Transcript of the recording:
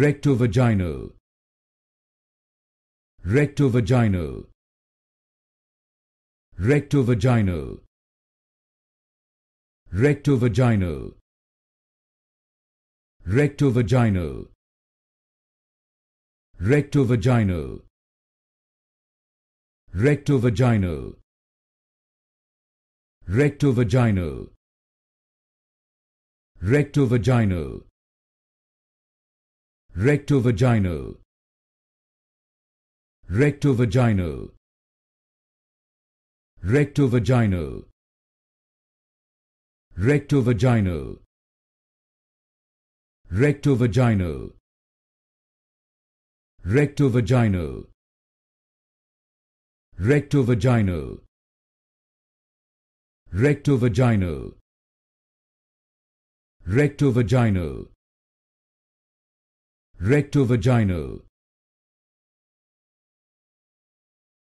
rectovaginal rectovaginal rectovaginal rectovaginal rectovaginal rectovaginal rectovaginal rectovaginal rectovaginal rectovaginal rectovaginal rectovaginal rectovaginal rectovaginal rectovaginal rectovaginal rectovaginal rectovaginal rectovaginal